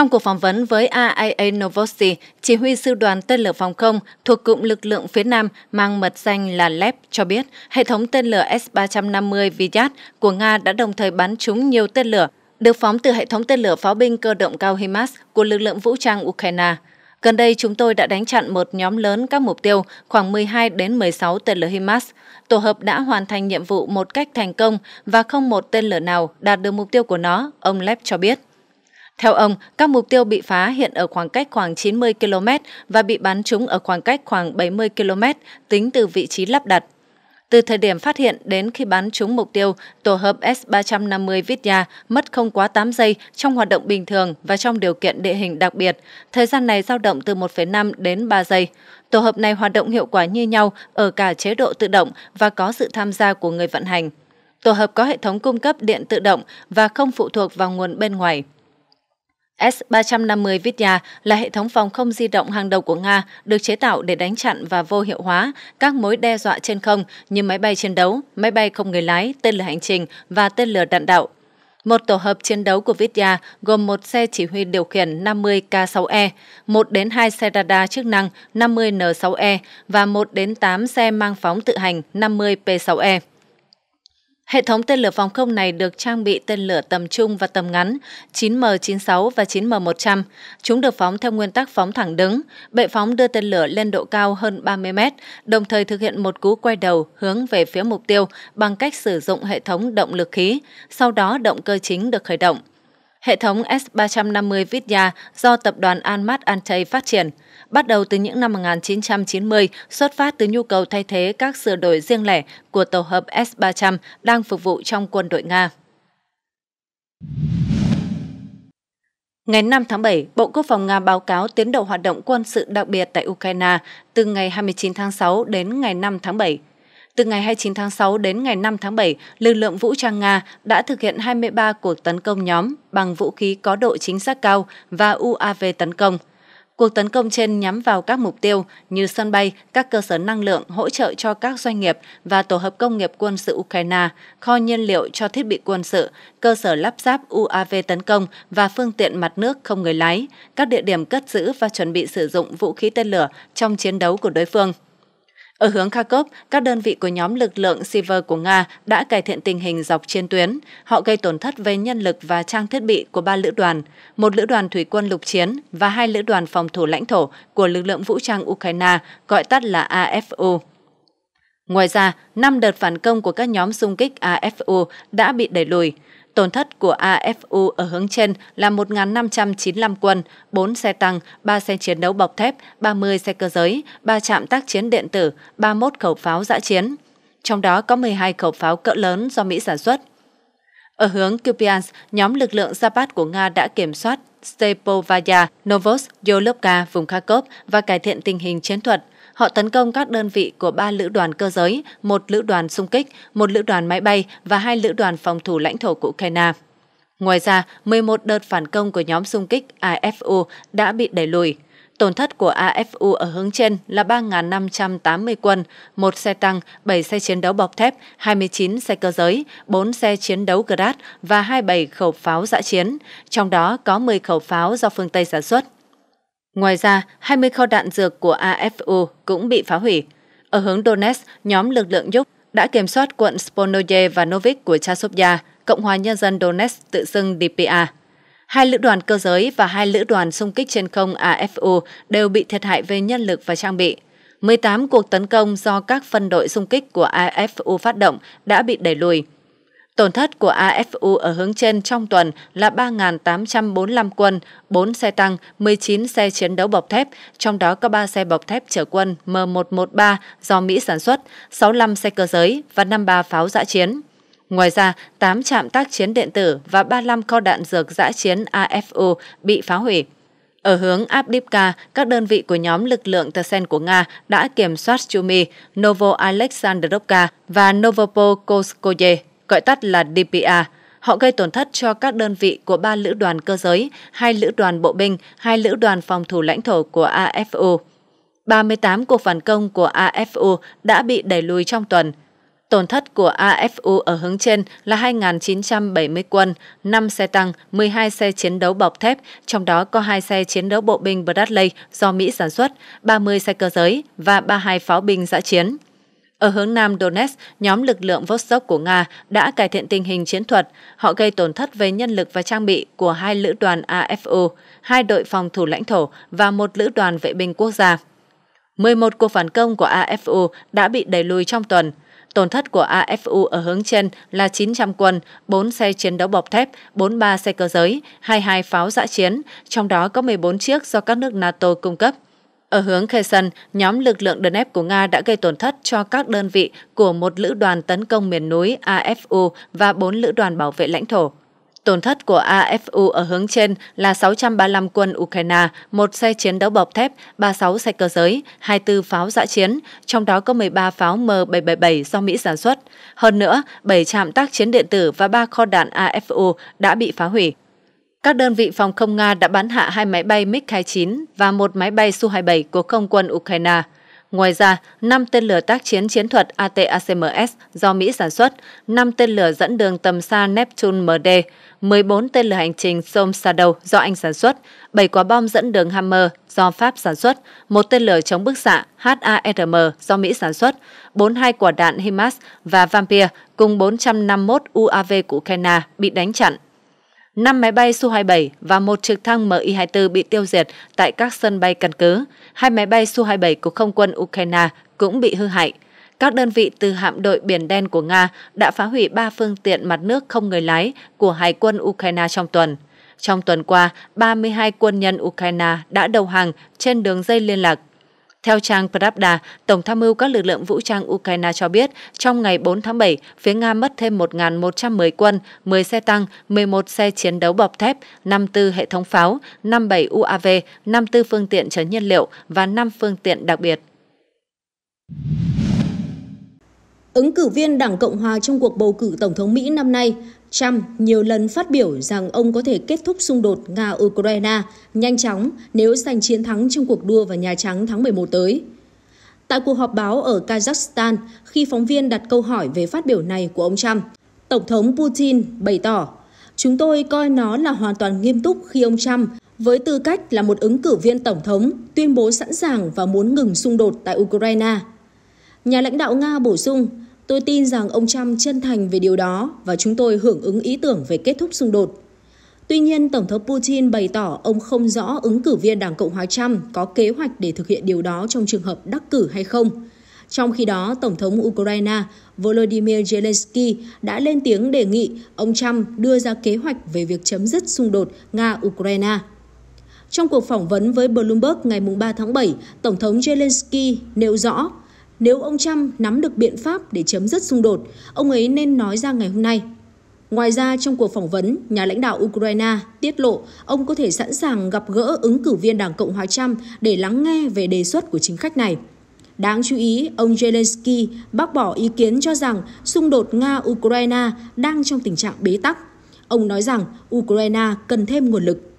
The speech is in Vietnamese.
Trong cuộc phỏng vấn với AIA Novosti, chỉ huy sư đoàn tên lửa phòng không thuộc cụm lực lượng phía Nam mang mật danh là LEP cho biết hệ thống tên lửa S-350 Vyat của Nga đã đồng thời bắn trúng nhiều tên lửa được phóng từ hệ thống tên lửa pháo binh cơ động cao HIMARS của lực lượng vũ trang Ukraine. Gần đây chúng tôi đã đánh chặn một nhóm lớn các mục tiêu khoảng 12 đến 16 tên lửa HIMARS. Tổ hợp đã hoàn thành nhiệm vụ một cách thành công và không một tên lửa nào đạt được mục tiêu của nó, ông Lep cho biết. Theo ông, các mục tiêu bị phá hiện ở khoảng cách khoảng 90 km và bị bắn trúng ở khoảng cách khoảng 70 km tính từ vị trí lắp đặt. Từ thời điểm phát hiện đến khi bắn trúng mục tiêu, tổ hợp S-350 Vidya mất không quá 8 giây trong hoạt động bình thường và trong điều kiện địa hình đặc biệt. Thời gian này dao động từ 1,5 đến 3 giây. Tổ hợp này hoạt động hiệu quả như nhau ở cả chế độ tự động và có sự tham gia của người vận hành. Tổ hợp có hệ thống cung cấp điện tự động và không phụ thuộc vào nguồn bên ngoài. S-350 Vidya là hệ thống phòng không di động hàng đầu của Nga, được chế tạo để đánh chặn và vô hiệu hóa các mối đe dọa trên không như máy bay chiến đấu, máy bay không người lái, tên lửa hành trình và tên lửa đạn đạo. Một tổ hợp chiến đấu của Vidya gồm một xe chỉ huy điều khiển 50 K6E, 1 đến 2 xe radar chức năng 50 N6E và 1 đến 8 xe mang phóng tự hành 50 P6E. Hệ thống tên lửa phòng không này được trang bị tên lửa tầm trung và tầm ngắn 9M96 và 9M100. Chúng được phóng theo nguyên tắc phóng thẳng đứng, bệ phóng đưa tên lửa lên độ cao hơn 30 m đồng thời thực hiện một cú quay đầu hướng về phía mục tiêu bằng cách sử dụng hệ thống động lực khí, sau đó động cơ chính được khởi động. Hệ thống S350 Vidya do tập đoàn Almat Antey phát triển, bắt đầu từ những năm 1990, xuất phát từ nhu cầu thay thế các sửa đổi riêng lẻ của tổ hợp S300 đang phục vụ trong quân đội Nga. Ngày 5 tháng 7, Bộ Quốc phòng Nga báo cáo tiến độ hoạt động quân sự đặc biệt tại Ukraine từ ngày 29 tháng 6 đến ngày 5 tháng 7. Từ ngày 29 tháng 6 đến ngày 5 tháng 7, lực lượng vũ trang Nga đã thực hiện 23 cuộc tấn công nhóm bằng vũ khí có độ chính xác cao và UAV tấn công. Cuộc tấn công trên nhắm vào các mục tiêu như sân bay, các cơ sở năng lượng hỗ trợ cho các doanh nghiệp và tổ hợp công nghiệp quân sự Ukraine, kho nhiên liệu cho thiết bị quân sự, cơ sở lắp ráp UAV tấn công và phương tiện mặt nước không người lái, các địa điểm cất giữ và chuẩn bị sử dụng vũ khí tên lửa trong chiến đấu của đối phương. Ở hướng Kharkov, các đơn vị của nhóm lực lượng Siver của Nga đã cải thiện tình hình dọc trên tuyến. Họ gây tổn thất về nhân lực và trang thiết bị của ba lữ đoàn, một lữ đoàn thủy quân lục chiến và hai lữ đoàn phòng thủ lãnh thổ của lực lượng vũ trang Ukraine, gọi tắt là AFU. Ngoài ra, năm đợt phản công của các nhóm xung kích AFU đã bị đẩy lùi. Tổn thất của AFU ở hướng trên là 1.595 quân, 4 xe tăng, 3 xe chiến đấu bọc thép, 30 xe cơ giới, 3 trạm tác chiến điện tử, 31 khẩu pháo giã chiến. Trong đó có 12 khẩu pháo cỡ lớn do Mỹ sản xuất. Ở hướng Kupiansk, nhóm lực lượng Zapad của Nga đã kiểm soát Stepovaya, Novost, Yolovka, vùng Kharkov và cải thiện tình hình chiến thuật – Họ tấn công các đơn vị của ba lữ đoàn cơ giới, một lữ đoàn xung kích, một lữ đoàn máy bay và hai lữ đoàn phòng thủ lãnh thổ của Ukraine. Ngoài ra, 11 đợt phản công của nhóm xung kích AFU đã bị đẩy lùi. Tổn thất của AFU ở hướng trên là 3.580 quân, một xe tăng, 7 xe chiến đấu bọc thép, 29 xe cơ giới, 4 xe chiến đấu Grad và 27 khẩu pháo dã chiến, trong đó có 10 khẩu pháo do phương Tây sản xuất. Ngoài ra, 20 kho đạn dược của AFU cũng bị phá hủy. Ở hướng Donetsk, nhóm lực lượng Yuk đã kiểm soát quận Sponoye và Novik của Chasovya, Cộng hòa Nhân dân Donetsk tự xưng DPA. Hai lữ đoàn cơ giới và hai lữ đoàn xung kích trên không AFU đều bị thiệt hại về nhân lực và trang bị. 18 cuộc tấn công do các phân đội xung kích của AFU phát động đã bị đẩy lùi, Tổn thất của AFU ở hướng trên trong tuần là 3.845 quân, 4 xe tăng, 19 xe chiến đấu bọc thép, trong đó có 3 xe bọc thép chở quân M113 do Mỹ sản xuất, 65 xe cơ giới và 53 pháo giã chiến. Ngoài ra, 8 trạm tác chiến điện tử và 35 kho đạn dược giã chiến AFU bị phá hủy. Ở hướng Abdivka, các đơn vị của nhóm lực lượng Tersen của Nga đã kiểm soát Chumi, Novo Alexandrovka và Novopokoskoye gọi tắt là DPA. Họ gây tổn thất cho các đơn vị của ba lữ đoàn cơ giới, hai lữ đoàn bộ binh, hai lữ đoàn phòng thủ lãnh thổ của AFU. 38 cuộc phản công của AFU đã bị đẩy lùi trong tuần. Tổn thất của AFU ở hướng trên là 2.970 quân, 5 xe tăng, 12 xe chiến đấu bọc thép, trong đó có 2 xe chiến đấu bộ binh Bradley do Mỹ sản xuất, 30 xe cơ giới và 32 pháo binh giã chiến. Ở hướng nam Donetsk, nhóm lực lượng Vostok của Nga đã cải thiện tình hình chiến thuật. Họ gây tổn thất về nhân lực và trang bị của hai lữ đoàn AFU, hai đội phòng thủ lãnh thổ và một lữ đoàn vệ binh quốc gia. 11 cuộc phản công của AFU đã bị đẩy lùi trong tuần. Tổn thất của AFU ở hướng trên là 900 quân, 4 xe chiến đấu bọc thép, 43 xe cơ giới, 22 pháo dã chiến, trong đó có 14 chiếc do các nước NATO cung cấp – ở hướng Kherson, nhóm lực lượng Donetsk của Nga đã gây tổn thất cho các đơn vị của một lữ đoàn tấn công miền núi AFU và bốn lữ đoàn bảo vệ lãnh thổ. Tổn thất của AFU ở hướng trên là 635 quân Ukraine, một xe chiến đấu bọc thép, 36 xe cơ giới, 24 pháo dã chiến, trong đó có 13 pháo M777 do Mỹ sản xuất. Hơn nữa, 7 trạm tác chiến điện tử và 3 kho đạn AFU đã bị phá hủy các đơn vị phòng không Nga đã bắn hạ hai máy bay MiG-29 và một máy bay Su-27 của không quân Ukraine. Ngoài ra, 5 tên lửa tác chiến chiến thuật ATACMS do Mỹ sản xuất, 5 tên lửa dẫn đường tầm xa Neptune MD, 14 tên lửa hành trình Storm Shadow do Anh sản xuất, 7 quả bom dẫn đường Hammer do Pháp sản xuất, một tên lửa chống bức xạ HARM do Mỹ sản xuất, 42 quả đạn HIMARS và Vampir cùng 451 UAV của Ukraine bị đánh chặn 5 máy bay Su-27 và một trực thăng Mi-24 bị tiêu diệt tại các sân bay căn cứ. Hai máy bay Su-27 của không quân Ukraine cũng bị hư hại. Các đơn vị từ hạm đội Biển Đen của Nga đã phá hủy 3 phương tiện mặt nước không người lái của Hải quân Ukraine trong tuần. Trong tuần qua, 32 quân nhân Ukraine đã đầu hàng trên đường dây liên lạc theo trang Pravda, Tổng tham mưu các lực lượng vũ trang Ukraine cho biết, trong ngày 4 tháng 7, phía Nga mất thêm 1.110 quân, 10 xe tăng, 11 xe chiến đấu bọc thép, 54 hệ thống pháo, 57 UAV, 54 phương tiện chấn nhiên liệu và 5 phương tiện đặc biệt. Ứng cử viên Đảng Cộng Hòa trong cuộc bầu cử Tổng thống Mỹ năm nay, Trump nhiều lần phát biểu rằng ông có thể kết thúc xung đột Nga-Ukraine nhanh chóng nếu giành chiến thắng trong cuộc đua vào Nhà Trắng tháng 11 tới. Tại cuộc họp báo ở Kazakhstan, khi phóng viên đặt câu hỏi về phát biểu này của ông Trump, Tổng thống Putin bày tỏ, chúng tôi coi nó là hoàn toàn nghiêm túc khi ông Trump, với tư cách là một ứng cử viên Tổng thống, tuyên bố sẵn sàng và muốn ngừng xung đột tại Ukraine. Nhà lãnh đạo Nga bổ sung, Tôi tin rằng ông Trump chân thành về điều đó và chúng tôi hưởng ứng ý tưởng về kết thúc xung đột. Tuy nhiên, Tổng thống Putin bày tỏ ông không rõ ứng cử viên Đảng Cộng hòa Trump có kế hoạch để thực hiện điều đó trong trường hợp đắc cử hay không. Trong khi đó, Tổng thống Ukraine Volodymyr Zelensky đã lên tiếng đề nghị ông Trump đưa ra kế hoạch về việc chấm dứt xung đột Nga-Ukraine. Trong cuộc phỏng vấn với Bloomberg ngày 3 tháng 7, Tổng thống Zelensky nêu rõ nếu ông Trump nắm được biện pháp để chấm dứt xung đột, ông ấy nên nói ra ngày hôm nay. Ngoài ra, trong cuộc phỏng vấn, nhà lãnh đạo Ukraine tiết lộ ông có thể sẵn sàng gặp gỡ ứng cử viên Đảng Cộng hòa Trump để lắng nghe về đề xuất của chính khách này. Đáng chú ý, ông Zelensky bác bỏ ý kiến cho rằng xung đột Nga-Ukraine đang trong tình trạng bế tắc. Ông nói rằng Ukraine cần thêm nguồn lực